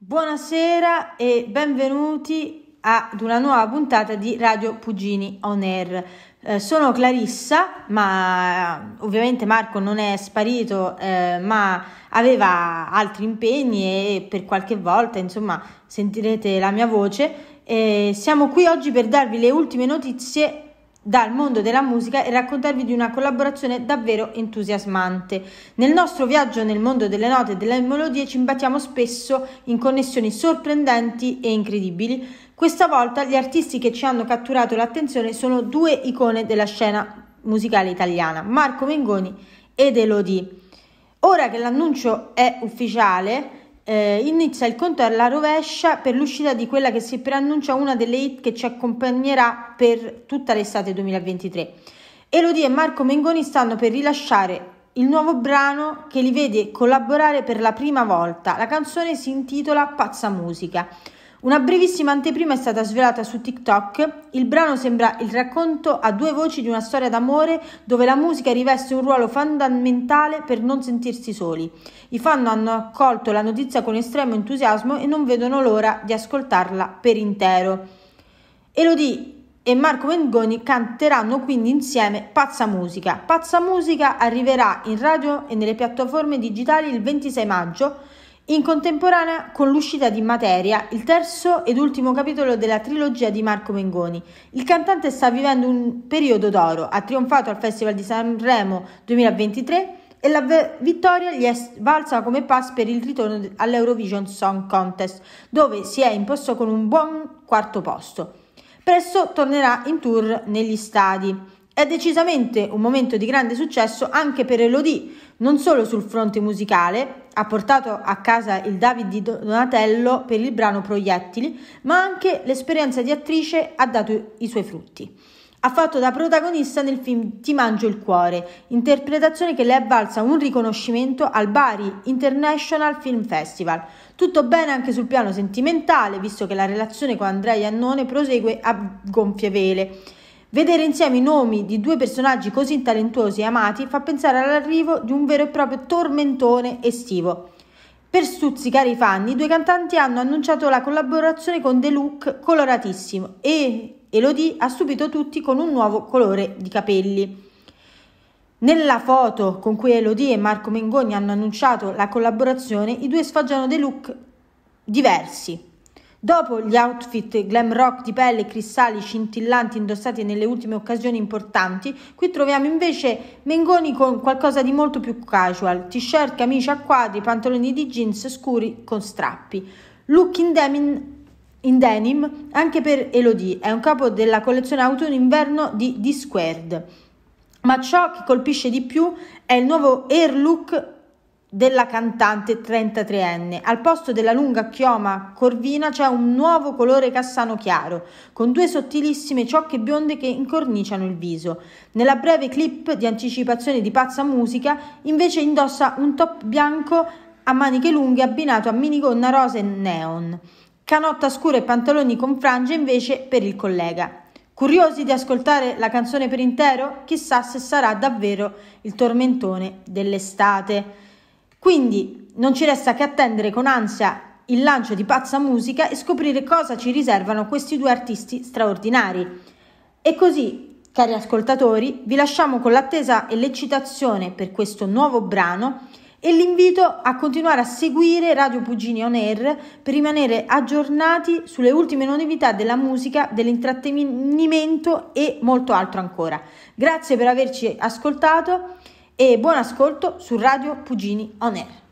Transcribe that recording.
Buonasera e benvenuti ad una nuova puntata di Radio Pugini On Air. Eh, sono Clarissa, ma eh, ovviamente Marco non è sparito, eh, ma aveva altri impegni e per qualche volta, insomma, sentirete la mia voce. Eh, siamo qui oggi per darvi le ultime notizie dal mondo della musica e raccontarvi di una collaborazione davvero entusiasmante. Nel nostro viaggio nel mondo delle note e delle melodie ci imbattiamo spesso in connessioni sorprendenti e incredibili. Questa volta gli artisti che ci hanno catturato l'attenzione sono due icone della scena musicale italiana, Marco Mengoni ed Elodie. Ora che l'annuncio è ufficiale, eh, inizia il conto alla rovescia per l'uscita di quella che si preannuncia una delle hit che ci accompagnerà per tutta l'estate 2023. Elodie e Marco Mengoni stanno per rilasciare il nuovo brano che li vede collaborare per la prima volta. La canzone si intitola Pazza Musica. Una brevissima anteprima è stata svelata su TikTok. Il brano sembra il racconto a due voci di una storia d'amore dove la musica riveste un ruolo fondamentale per non sentirsi soli. I fan hanno accolto la notizia con estremo entusiasmo e non vedono l'ora di ascoltarla per intero. Elodie e Marco Mengoni canteranno quindi insieme Pazza Musica. Pazza Musica arriverà in radio e nelle piattaforme digitali il 26 maggio in contemporanea con l'uscita di Materia, il terzo ed ultimo capitolo della trilogia di Marco Mengoni. Il cantante sta vivendo un periodo d'oro, ha trionfato al Festival di Sanremo 2023 e la vittoria gli è valsa come pass per il ritorno all'Eurovision Song Contest, dove si è imposto con un buon quarto posto. Presto tornerà in tour negli stadi. È decisamente un momento di grande successo anche per Elodie, non solo sul fronte musicale, ha portato a casa il David di Donatello per il brano Proiettili, ma anche l'esperienza di attrice ha dato i suoi frutti. Ha fatto da protagonista nel film Ti mangio il cuore, interpretazione che le è valsa un riconoscimento al Bari International Film Festival. Tutto bene anche sul piano sentimentale, visto che la relazione con Andrea Iannone prosegue a gonfie vele. Vedere insieme i nomi di due personaggi così talentuosi e amati fa pensare all'arrivo di un vero e proprio tormentone estivo. Per stuzzicare i fan, i due cantanti hanno annunciato la collaborazione con The Look coloratissimo e Elodie ha subito tutti con un nuovo colore di capelli. Nella foto con cui Elodie e Marco Mengoni hanno annunciato la collaborazione, i due sfoggiano dei look diversi, Dopo gli outfit glam rock di pelle e cristalli scintillanti indossati nelle ultime occasioni importanti, qui troviamo invece Mengoni con qualcosa di molto più casual, t-shirt, camicia a quadri, pantaloni di jeans scuri con strappi. Look in denim in denim anche per Elodie, è un capo della collezione autunno-inverno di D-Squared. Ma ciò che colpisce di più è il nuovo air look della cantante 33enne. Al posto della lunga chioma corvina c'è un nuovo colore cassano chiaro, con due sottilissime ciocche bionde che incorniciano il viso. Nella breve clip di anticipazione di Pazza Musica, invece indossa un top bianco a maniche lunghe abbinato a minigonna rosa e neon. Canotta scura e pantaloni con frange invece per il collega. Curiosi di ascoltare la canzone per intero? Chissà se sarà davvero il tormentone dell'estate. Quindi non ci resta che attendere con ansia il lancio di Pazza Musica e scoprire cosa ci riservano questi due artisti straordinari. E così, cari ascoltatori, vi lasciamo con l'attesa e l'eccitazione per questo nuovo brano e l'invito a continuare a seguire Radio Pugini On Air per rimanere aggiornati sulle ultime novità della musica, dell'intrattenimento e molto altro ancora. Grazie per averci ascoltato e buon ascolto su Radio Pugini On Air.